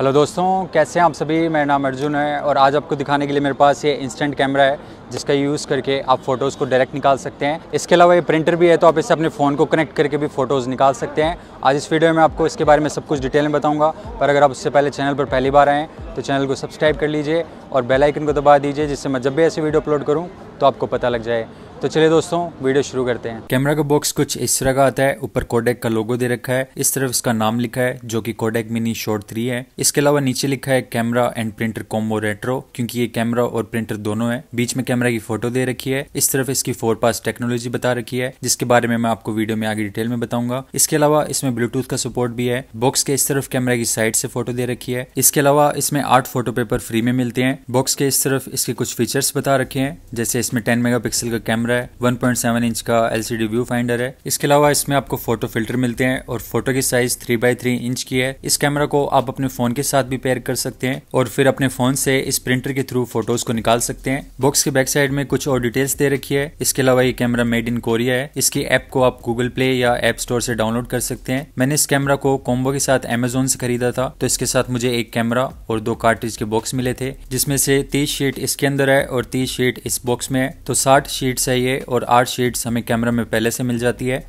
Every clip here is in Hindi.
हेलो दोस्तों कैसे हैं आप सभी मेरा नाम अर्जुन है और आज आपको दिखाने के लिए मेरे पास ये इंस्टेंट कैमरा है जिसका यूज़ करके आप फ़ोटोज़ को डायरेक्ट निकाल सकते हैं इसके अलावा ये प्रिंटर भी है तो आप इसे अपने फ़ोन को कनेक्ट करके भी फ़ोटोज़ निकाल सकते हैं आज इस वीडियो में आपको इसके बारे में सब कुछ डिटेल में बताऊँगा पर अगर आप उससे पहले चैनल पर पहली बार आएँ तो चैनल को सब्सक्राइब कर लीजिए और बेलाइकन को दबा दीजिए जिससे मैं जब भी ऐसी वीडियो अपलोड करूँ तो आपको पता लग जाए तो चलिए दोस्तों वीडियो शुरू करते हैं कैमरा का बॉक्स कुछ इस तरह का आता है ऊपर कोडेक का लोगो दे रखा है इस तरफ इसका नाम लिखा है जो कि कोडेक मिनी शॉर्ट थ्री है इसके अलावा नीचे लिखा है camera and printer combo retro क्योंकि ये कैमरा और प्रिंटर दोनों है बीच में कैमरा की फोटो दे रखी है इस तरफ इसकी फोर पास टेक्नोलॉजी बता रखी है जिसके बारे में मैं आपको वीडियो में आगे डिटेल में बताऊंगा इसके अलावा इसमें ब्लूटूथ का सपोर्ट भी है बॉक्स के इस तरफ कैमरा की साइड से फोटो दे रखी है इसके अलावा इसमें आठ फोटो पेपर फ्री में मिलते हैं बॉक्स के इस तरफ इसके कुछ फीचर्स बता रखे हैं जैसे इसमें टेन मेगा का कैमरा कैमरा है 1.7 इंच का एलसीडी व्यू फाइंडर है इसके अलावा इसमें आपको फोटो फिल्टर मिलते हैं और फोटो की size three by three inch की है इस कैमरा को आप अपने फोन के साथ भी पेयर कर सकते हैं और फिर अपने फोन से इस प्रिंटर के थ्रू फोटोज को निकाल सकते हैं बॉक्स के बैक साइड में कुछ और डिटेल्स दे रखी है इसके अलावा ये कैमरा मेड इन कोरिया है इसकी ऐप को आप गूगल प्ले या एप स्टोर से डाउनलोड कर सकते हैं मैंने इस कैमरा को कॉम्बो के साथ एमेजोन से खरीदा था तो इसके साथ मुझे एक कैमरा और दो कार्ट्रिज के बॉक्स मिले थे जिसमें से तीस शीट इसके अंदर है और तीस शीट इस बॉक्स में है तो साठ शीट्स है चाहिए और आर्ट शीट्स हमें कैमरा में पहले से मिल जाती है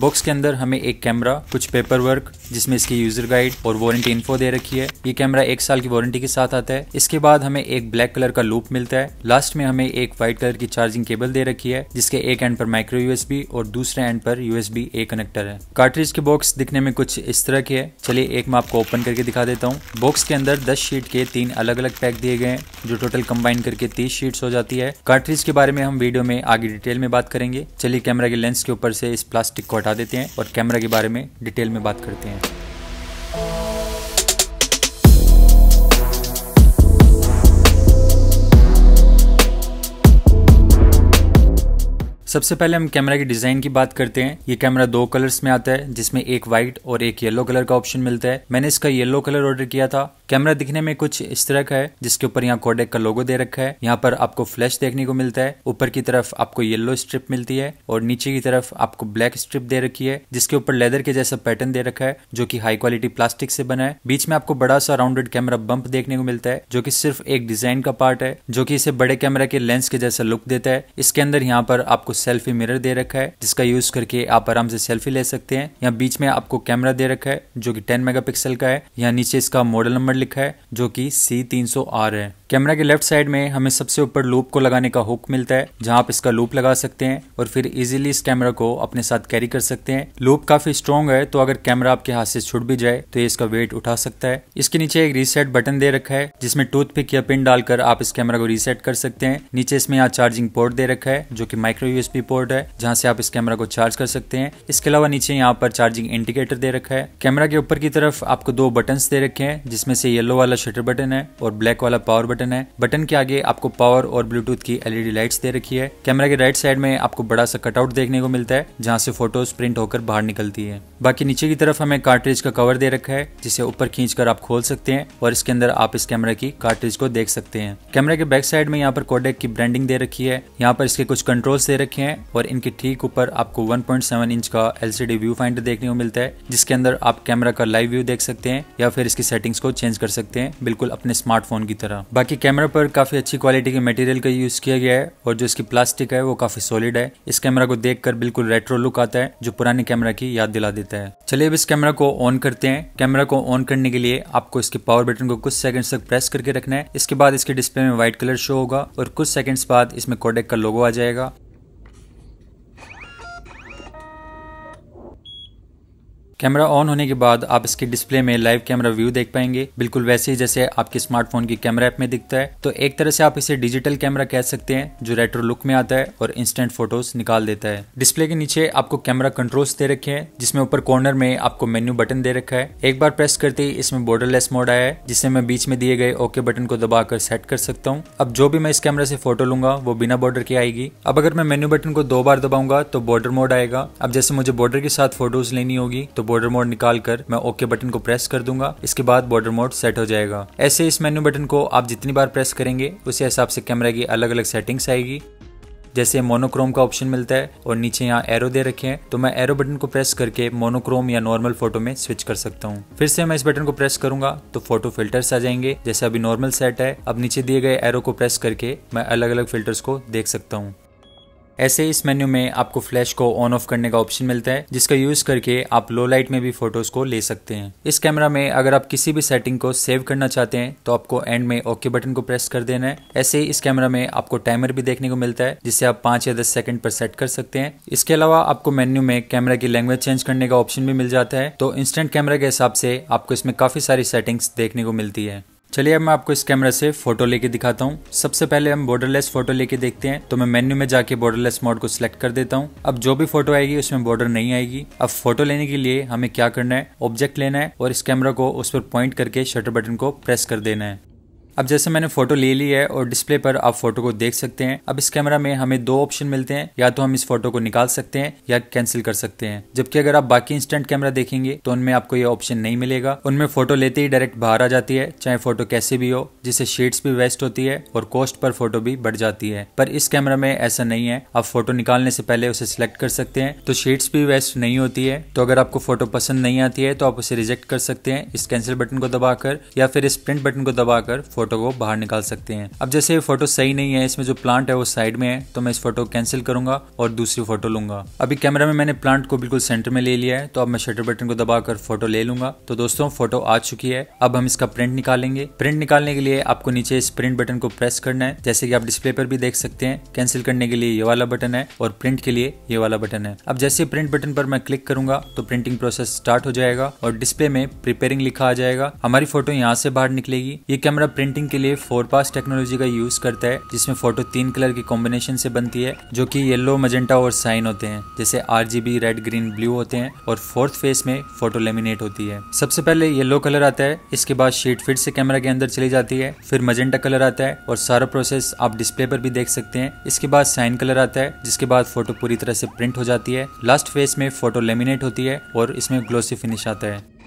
बॉक्स के अंदर हमें एक कैमरा कुछ पेपर वर्क जिसमें इसकी यूजर गाइड और वारंटी इन्फो दे रखी है ये कैमरा एक साल की वारंटी के साथ आता है इसके बाद हमें एक ब्लैक कलर का लूप मिलता है लास्ट में हमें एक व्हाइट कलर की चार्जिंग केबल दे रखी है जिसके एक एंड पर माइक्रो यूएसबी और दूसरे एंड पर यूएसबी ए कनेक्टर है कार्ट्रिज के बॉक्स दिखने में कुछ इस तरह के है चलिए एक मैं आपको ओपन करके दिखा देता हूँ बॉक्स के अंदर दस शीट के तीन अलग अलग पैक दिए गए जो टोटल कंबाइन करके तीस शीट हो जाती है कार्ट्रिज के बारे में हम वीडियो में आगे डिटेल में बात करेंगे चलिए कैमरा के लेंस के ऊपर से इस प्लास्टिक को हटा बता देते हैं और कैमरा के बारे में डिटेल में बात करते हैं सबसे पहले हम कैमरा की डिजाइन की बात करते हैं ये कैमरा दो कलर्स में आता है जिसमें एक व्हाइट और एक येलो कलर का ऑप्शन मिलता है मैंने इसका येलो कलर ऑर्डर किया था कैमरा दिखने में कुछ इस तरह का है जिसके ऊपर यहाँ कोडेक का लोगो दे रखा है यहाँ पर आपको फ्लैश देखने को मिलता है ऊपर की तरफ आपको येलो स्ट्रिप मिलती है और नीचे की तरफ आपको ब्लैक स्ट्रिप दे रखी है जिसके ऊपर लेदर के जैसा पैटर्न दे रखा है जो की हाई क्वालिटी प्लास्टिक से बना है बीच में आपको बड़ा सा राउंडेड कैमरा बंप देखने को मिलता है जो की सिर्फ एक डिजाइन का पार्ट है जो की इसे बड़े कैमरा के लेंस के जैसा लुक देता है इसके अंदर यहाँ पर आपको सेल्फी मिरर दे रखा है जिसका यूज करके आप आराम से सेल्फी ले सकते हैं यहाँ बीच में आपको कैमरा दे रखा है जो कि 10 मेगापिक्सल का है यहाँ नीचे इसका मॉडल नंबर लिखा है जो कि सी तीन है कैमरा के लेफ्ट साइड में हमें सबसे ऊपर लूप को लगाने का हुक मिलता है जहां आप इसका लूप लगा सकते हैं और फिर इजीली इस कैमरा को अपने साथ कैरी कर सकते हैं लूप काफी स्ट्रॉन्ग है तो अगर कैमरा आपके हाथ से छुट भी जाए तो ये इसका वेट उठा सकता है इसके नीचे एक रीसेट बटन दे रखा है जिसमें टूथपिक या पिन डालकर आप इस कैमरा को रीसेट कर सकते हैं नीचे इसमें यहाँ चार्जिंग पोर्ट दे रखा है जो की माइक्रो यूएसबी पोर्ट है जहाँ से आप इस कैमरा को चार्ज कर सकते हैं इसके अलावा नीचे यहाँ पर चार्जिंग इंडिकेटर दे रखा है कैमरा के ऊपर की तरफ आपको दो बटन दे रखे हैं जिसमें से येलो वाला शटर बटन है और ब्लैक वाला पावर बटन है बटन के आगे आपको पावर और ब्लूटूथ की एलईडी लाइट्स दे रखी है कैमरा के राइट साइड में आपको बड़ा सा कटआउट देखने को मिलता है जहाँ से फोटोज प्रिंट होकर बाहर निकलती है बाकी नीचे की तरफ हमें कार्ट्रिज का कवर दे रखा है जिसे ऊपर खींच आप खोल सकते हैं और इसके अंदर आप इस कैमरा की कार्ट्रिज को देख सकते हैं कैमरा के बैक साइड में यहाँ पर कोडेक की ब्रांडिंग दे रखी है यहाँ पर इसके कुछ कंट्रोल्स दे रखे रखे हैं और इनके ठीक ऊपर आपको 1.7 इंच का एलसीडी व्यू फाइंडर देखने को मिलता है जिसके अंदर आप कैमरा का लाइव व्यू देख सकते हैं या फिर इसकी सेटिंग्स को चेंज कर सकते हैं बिल्कुल अपने स्मार्टफोन की तरह बाकी कैमरा पर काफी अच्छी क्वालिटी के मटेरियल का यूज किया गया है और जो इसकी प्लास्टिक है वो काफी सॉलिड है इस कैमरा को कर बिल्कुल रेट्रो लुक आता है जो पुराने कैमरा की याद दिला देता है चलिए अब इस कैमरा को ऑन करते हैं कैमरा को ऑन करने के लिए आपको इसके पावर बटन को कुछ सेकंड्स तक प्रेस करके रखना है इसके बाद इसके डिस्प्ले में व्हाइट कलर शो होगा और कुछ सेकंड्स बाद इसमें कोडेक का लोगो आ जाएगा कैमरा ऑन होने के बाद आप इसके डिस्प्ले में लाइव कैमरा व्यू देख पाएंगे बिल्कुल वैसे ही जैसे आपके स्मार्टफोन की कैमरा ऐप में दिखता है तो एक तरह से आप इसे डिजिटल कैमरा कह सकते हैं जो रेट्रो लुक में आता है और इंस्टेंट फोटोज निकाल देता है डिस्प्ले के नीचे आपको कैमरा कंट्रोल्स दे रखे हैं जिसमें ऊपर कॉर्नर में आपको मेन्यू बटन दे रखा है एक बार प्रेस करते ही इसमें बॉर्डरलेस मोड आया है जिससे मैं बीच में दिए गए ओके बटन को दबाकर सेट कर सकता हूँ अब जो भी मैं इस कैमरा से फोटो लूंगा वो बिना बॉर्डर की आएगी अब अगर मैं मेन्यू बटन को दो बार दबाऊंगा तो बॉर्डर मोड आएगा अब जैसे मुझे बॉर्डर के साथ फोटोज लेनी होगी तो बॉर्डर मोड निकाल कर मैं ओके बटन को प्रेस कर दूंगा इसके बाद बॉर्डर मोड सेट हो जाएगा ऐसे इस मेन्यू बटन को आप जितनी बार प्रेस करेंगे उसी हिसाब से कैमरा की अलग अलग सेटिंग्स आएगी जैसे मोनोक्रोम का ऑप्शन मिलता है और नीचे यहाँ एरो दे रखे हैं तो मैं एरो बटन को प्रेस करके मोनोक्रोम या नॉर्मल फोटो में स्विच कर सकता हूँ फिर से मैं इस बटन को प्रेस करूंगा तो फोटो फिल्टर्स आ जाएंगे जैसे अभी नॉर्मल सेट है अब नीचे दिए गए एरो को प्रेस करके मैं अलग अलग फिल्टर्स को देख सकता हूँ ऐसे इस मेन्यू में आपको फ्लैश को ऑन ऑफ करने का ऑप्शन मिलता है जिसका यूज करके आप लो लाइट में भी फोटोज को ले सकते हैं इस कैमरा में अगर आप किसी भी सेटिंग को सेव करना चाहते हैं तो आपको एंड में ओके बटन को प्रेस कर देना है ऐसे ही इस कैमरा में आपको टाइमर भी देखने को मिलता है जिसे आप पांच या दस सेकंड पर सेट कर सकते हैं इसके अलावा आपको मेन्यू में कैमरा की लैंग्वेज चेंज करने का ऑप्शन भी मिल जाता है तो इंस्टेंट कैमरा के हिसाब से आपको इसमें काफी सारी सेटिंग्स देखने को मिलती है चलिए अब मैं आपको इस कैमरा से फोटो लेके दिखाता हूँ सबसे पहले हम बॉर्डरलेस फोटो लेके देखते हैं तो मैं मेन्यू में जाके बॉर्डरलेस मोड को सिलेक्ट कर देता हूँ अब जो भी फोटो आएगी उसमें बॉर्डर नहीं आएगी अब फोटो लेने के लिए हमें क्या करना है ऑब्जेक्ट लेना है और इस कैमरा को उस पर पॉइंट करके शटर बटन को प्रेस कर देना है अब जैसे मैंने फोटो ले ली है और डिस्प्ले पर आप फोटो को देख सकते हैं अब इस कैमरा में हमें दो ऑप्शन मिलते हैं या तो हम इस फोटो को निकाल सकते हैं या कैंसिल कर सकते हैं जबकि अगर आप बाकी इंस्टेंट कैमरा देखेंगे तो उनमें आपको ये ऑप्शन नहीं मिलेगा उनमें फोटो लेते ही डायरेक्ट बाहर आ जाती है चाहे फोटो कैसे भी हो जिससे शेड्स भी वेस्ट होती है और कॉस्ट पर फोटो भी बढ़ जाती है पर इस कैमरा में ऐसा नहीं है आप फोटो निकालने से पहले उसे सिलेक्ट कर सकते हैं तो शेड्स भी वेस्ट नहीं होती है तो अगर आपको फोटो पसंद नहीं आती है तो आप उसे रिजेक्ट कर सकते हैं इस कैंसिल बटन को दबाकर या फिर इस प्रिंट बटन को दबाकर फोटो फोटो को बाहर निकाल सकते हैं अब जैसे ये फोटो सही नहीं है इसमें जो प्लांट है वो साइड में है तो मैं इस फोटो को कैंसिल करूंगा और दूसरी फोटो लूंगा अभी कैमरा में मैंने प्लांट को बिल्कुल सेंटर में ले लिया है तो अब मैं शटर बटन को दबाकर फोटो ले लूंगा तो दोस्तों फोटो आ चुकी है अब हम इसका प्रिंट निकालेंगे प्रिंट निकालने के लिए आपको नीचे इस प्रिंट बटन को प्रेस करना है जैसे कि आप डिस्प्ले पर भी देख सकते हैं कैंसिल करने के लिए ये वाला बटन है और प्रिंट के लिए ये वाला बटन है अब जैसे प्रिंट बटन पर मैं क्लिक करूंगा तो प्रिंटिंग प्रोसेस स्टार्ट हो जाएगा और डिस्प्ले में प्रिपेयरिंग लिखा आ जाएगा हमारी फोटो यहाँ से बाहर निकलेगी ये कैमरा प्रिंट प्रिंटिंग के लिए फोर पास टेक्नोलॉजी का यूज करता है जिसमें फोटो तीन कलर की कॉम्बिनेशन से बनती है जो कि येलो मजेंटा और साइन होते हैं जैसे आर रेड ग्रीन ब्लू होते हैं और फोर्थ फेस में फोटो लेमिनेट होती है सबसे पहले येलो कलर आता है इसके बाद शीट फिट से कैमरा के अंदर चली जाती है फिर मजेंटा कलर आता है और सारा प्रोसेस आप डिस्प्ले पर भी देख सकते हैं इसके बाद साइन कलर आता है जिसके बाद फोटो पूरी तरह से प्रिंट हो जाती है लास्ट फेस में फोटो लेमिनेट होती है और इसमें ग्लोसी फिनिश आता है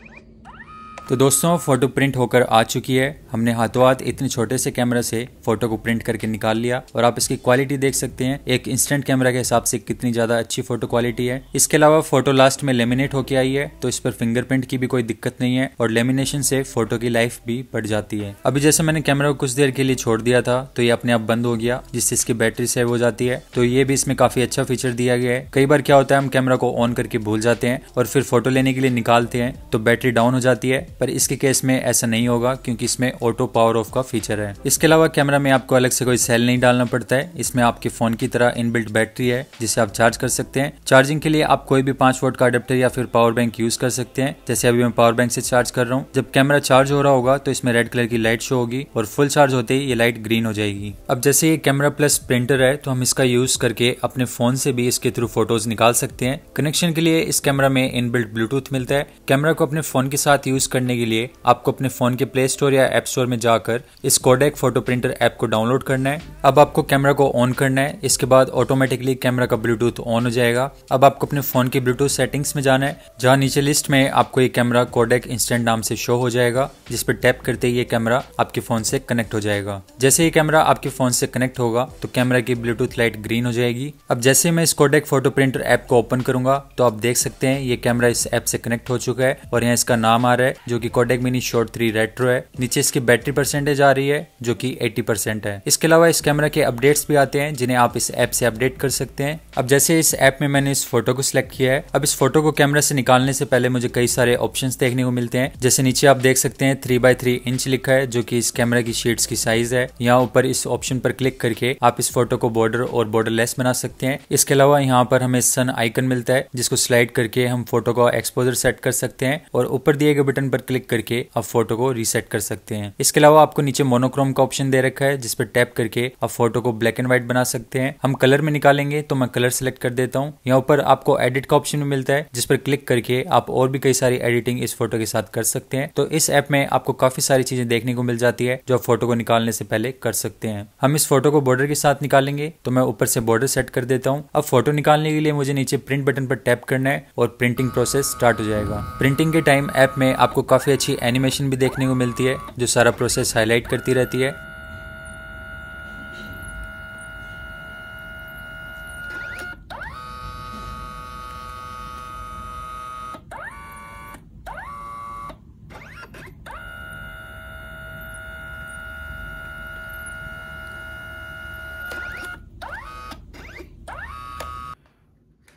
तो दोस्तों फ़ोटो प्रिंट होकर आ चुकी है हमने हाथों हाथ इतने छोटे से कैमरा से फोटो को प्रिंट करके निकाल लिया और आप इसकी क्वालिटी देख सकते हैं एक इंस्टेंट कैमरा के हिसाब से कितनी ज़्यादा अच्छी फोटो क्वालिटी है इसके अलावा फोटो लास्ट में लेमिनेट होके आई है तो इस पर फिंगरप्रिंट की भी कोई दिक्कत नहीं है और लेमिनेशन से फोटो की लाइफ भी बढ़ जाती है अभी जैसे मैंने कैमरा को कुछ देर के लिए छोड़ दिया था तो ये अपने आप बंद हो गया जिससे इसकी बैटरी सेव हो जाती है तो ये भी इसमें काफी अच्छा फीचर दिया गया है कई बार क्या होता है हम कैमरा को ऑन करके भूल जाते हैं और फिर फोटो लेने के लिए निकालते हैं तो बैटरी डाउन हो जाती है पर इसके केस में ऐसा नहीं होगा क्योंकि इसमें ऑटो पावर ऑफ का फीचर है इसके अलावा कैमरा में आपको अलग से कोई सेल नहीं डालना पड़ता है इसमें आपके फोन की तरह इनबिल्ट बैटरी है जिसे आप चार्ज कर सकते हैं चार्जिंग के लिए आप कोई भी पांच वोट का अडेप्टर या फिर पावर बैंक यूज कर सकते हैं जैसे अभी मैं पावर बैंक से चार्ज कर रहा हूँ जब कैमरा चार्ज हो रहा होगा तो इसमें रेड कलर की लाइट शो होगी और फुल चार्ज होते ही ये लाइट ग्रीन हो जाएगी अब जैसे ये कैमरा प्लस प्रिंटर है तो हम इसका यूज करके अपने फोन से भी इसके थ्रू फोटोज निकाल सकते हैं कनेक्शन के लिए इस कैमरा में इनबिल्ट ब्लूटूथ मिलता है कैमरा को अपने फोन के साथ यूज करने करने के लिए आपको अपने फोन के प्ले स्टोर या एप स्टोर में जाकर इस कोडेक फोटो प्रिंटर ऐप को डाउनलोड करना है अब आपको कैमरा को ऑन करना है इसके बाद ऑटोमेटिकली कैमरा का ब्लूटूथ ऑन हो जाएगा अब आपको अपने फोन की ब्लूटूथ सेटिंग्स में जाना है जहाँ नीचे लिस्ट में आपको ये कैमरा कोडेक इंस्टेंट नाम से शो हो जाएगा जिस पर टैप करते ही ये कैमरा आपके फोन से कनेक्ट हो जाएगा जैसे ये कैमरा आपके फोन से कनेक्ट होगा तो कैमरा की ब्लूटूथ लाइट ग्रीन हो जाएगी अब जैसे मैं इस कोडेक फोटो प्रिंटर ऐप को ओपन करूंगा तो आप देख सकते हैं ये कैमरा इस ऐप से कनेक्ट हो चुका है और यहाँ इसका नाम आ रहा है जो कि Kodak mini shot three retro है नीचे इसकी बैटरी परसेंटेज आ रही है जो कि 80 परसेंट है इसके अलावा इस कैमरा के अपडेट्स भी आते हैं जिन्हें आप इस ऐप से अपडेट कर सकते हैं अब जैसे इस ऐप में मैंने इस फोटो को सिलेक्ट किया है अब इस फोटो को कैमरा से निकालने से पहले मुझे कई सारे ऑप्शन देखने को मिलते हैं जैसे नीचे आप देख सकते हैं थ्री बाय थ्री इंच लिखा है जो की इस कैमरा की शीट की साइज है यहाँ ऊपर इस ऑप्शन पर क्लिक करके आप इस फोटो को बॉर्डर और बॉर्डर बना सकते हैं इसके अलावा यहाँ पर हमें सन आइकन मिलता है जिसको स्लाइड करके हम फोटो का एक्सपोजर सेट कर सकते हैं और ऊपर दिए गए बटन पर क्लिक करके आप फोटो को रिसेट कर सकते हैं इसके अलावा आपको नीचे मोनोक्रोम का ऑप्शन दे रखा है जिसपे टैप करके आप फोटो को ब्लैक एंड व्हाइट बना सकते हैं हम कलर में निकालेंगे तो मैं कलर सेलेक्ट कर देता हूँ यहाँ पर आपको एडिट का ऑप्शन भी मिलता है जिस पर क्लिक करके आप और भी कई सारी एडिटिंग इस फोटो के साथ कर सकते हैं तो इस ऐप में आपको काफी सारी चीजें देखने को मिल जाती है जो आप फोटो को निकालने से पहले कर सकते हैं हम इस फोटो को बॉर्डर के साथ निकालेंगे तो मैं ऊपर से बॉर्डर सेट कर देता हूँ अब फोटो निकालने के लिए मुझे नीचे प्रिंट बटन पर टैप करना है और प्रिंटिंग प्रोसेस स्टार्ट हो जाएगा प्रिंटिंग के टाइम ऐप में आपको काफ़ी अच्छी एनिमेशन भी देखने को मिलती है जो सारा प्रोसेस हाईलाइट करती रहती है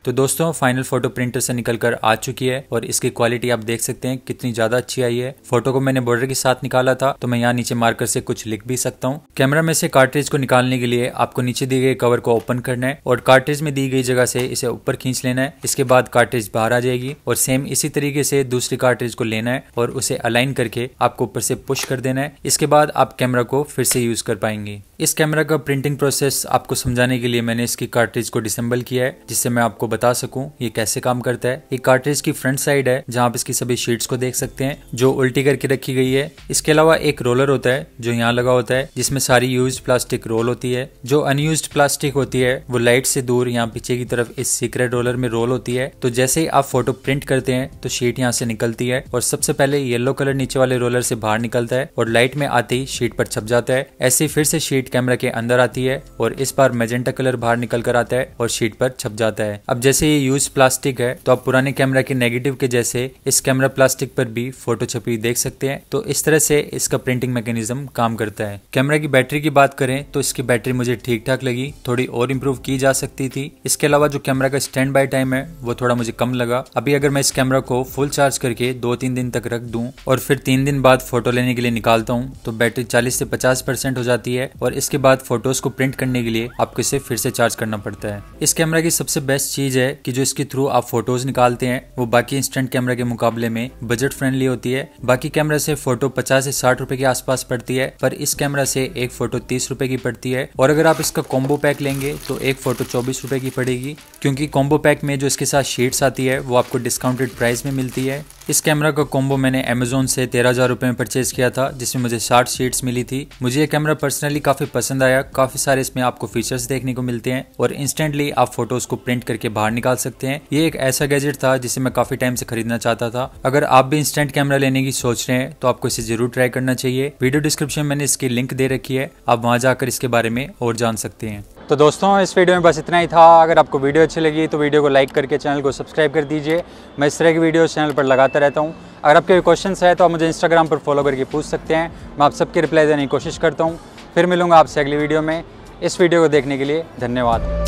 तो दोस्तों फाइनल फोटो प्रिंटर से निकल कर आ चुकी है और इसकी क्वालिटी आप देख सकते हैं कितनी ज्यादा अच्छी आई है फोटो को मैंने बॉर्डर के साथ निकाला था तो मैं यहाँ नीचे मार्कर से कुछ लिख भी सकता हूँ कैमरा में से कार्ट्रेज को निकालने के लिए आपको नीचे दिए गए कवर को ओपन करना है और कार्ट्रेज में दी गई जगह से इसे ऊपर खींच लेना है इसके बाद कार्ट्रेज बाहर आ जाएगी और सेम इसी तरीके से दूसरी कार्ट्रेज को लेना है और उसे अलाइन करके आपको ऊपर से पुश कर देना है इसके बाद आप कैमरा को फिर से यूज कर पाएंगे इस कैमरा का प्रिंटिंग प्रोसेस आपको समझाने के लिए मैंने इसकी कार्ट्रिज को डिसेंबल किया है जिससे मैं आपको बता सकूं ये कैसे काम करता है ये कार्ट्रिज की फ्रंट साइड है जहां आप इसकी सभी शीट्स को देख सकते हैं जो उल्टी करके रखी गई है इसके अलावा एक रोलर होता है जो यहाँ लगा होता है जिसमें सारी यूज प्लास्टिक रोल होती है जो अनयूज प्लास्टिक होती है वो लाइट से दूर यहाँ पीछे की तरफ इस सीक्रेट रोलर में रोल होती है तो जैसे ही आप फोटो प्रिंट करते हैं तो शीट यहाँ से निकलती है और सबसे पहले येलो कलर नीचे वाले रोलर से बाहर निकलता है और लाइट में आते ही शीट पर छप जाता है ऐसे फिर से शीट शीट कैमरा के अंदर आती है और इस बार मेजेंटा कलर बाहर निकल कर आता है और शीट पर छप जाता है अब जैसे ये यूज प्लास्टिक है तो आप पुराने कैमरा के नेगेटिव के जैसे इस कैमरा प्लास्टिक पर भी फोटो छपी देख सकते हैं तो इस तरह से इसका प्रिंटिंग मैकेनिज्म काम करता है कैमरा की बैटरी की बात करें तो इसकी बैटरी मुझे ठीक ठाक लगी थोड़ी और इम्प्रूव की जा सकती थी इसके अलावा जो कैमरा का स्टैंड बाय टाइम है वो थोड़ा मुझे कम लगा अभी अगर मैं इस कैमरा को फुल चार्ज करके दो तीन दिन तक रख दूं और फिर तीन दिन बाद फोटो लेने के लिए निकालता हूँ तो बैटरी चालीस से पचास परसेंट हो जाती है और इसके बाद फोटोज को प्रिंट करने के लिए आपको इसे फिर से चार्ज करना पड़ता है इस कैमरा की सबसे बेस्ट चीज है कि जो इसके थ्रू आप फोटोज निकालते हैं वो बाकी इंस्टेंट कैमरा के मुकाबले में बजट फ्रेंडली होती है बाकी कैमरा से फोटो पचास से साठ रूपए के आसपास पड़ती है पर इस कैमरा से एक फोटो तीस रूपए की पड़ती है और अगर आप इसका कॉम्बो पैक लेंगे तो एक फोटो चौबीस रूपए की पड़ेगी क्योंकि कॉम्बो पैक में जो इसके साथ शीट्स आती है वो आपको डिस्काउंटेड प्राइस में मिलती है इस कैमरा का कॉम्बो मैंने अमेजोन से तेरह हजार रुपये में परचेज किया था जिसमें मुझे शार्ट शीट्स मिली थी मुझे ये कैमरा पर्सनली काफी पसंद आया काफी सारे इसमें आपको फीचर्स देखने को मिलते हैं और इंस्टेंटली आप फोटोज को प्रिंट करके बाहर निकाल सकते हैं ये एक ऐसा गैजेट था जिसे मैं काफी टाइम से खरीदना चाहता था अगर आप भी इंस्टेंट कैमरा लेने की सोच रहे हैं तो आपको इसे जरूर ट्राई करना चाहिए वीडियो डिस्क्रिप्शन में मैंने इसकी लिंक दे रखी है आप वहां जाकर इसके बारे में और जान सकते हैं तो दोस्तों इस वीडियो में बस इतना ही था अगर आपको वीडियो अच्छी लगी तो वीडियो को लाइक करके चैनल को सब्सक्राइब कर दीजिए मैं इस तरह की वीडियो चैनल पर लगाता रहता हूँ अगर आपके क्वेश्चन है तो आप मुझे इंस्टाग्राम पर फॉलो करके पूछ सकते हैं मैं आप सबकी रिप्लाई देने की कोशिश करता हूँ फिर मिलूँगा आपसे अगली वीडियो में इस वीडियो को देखने के लिए धन्यवाद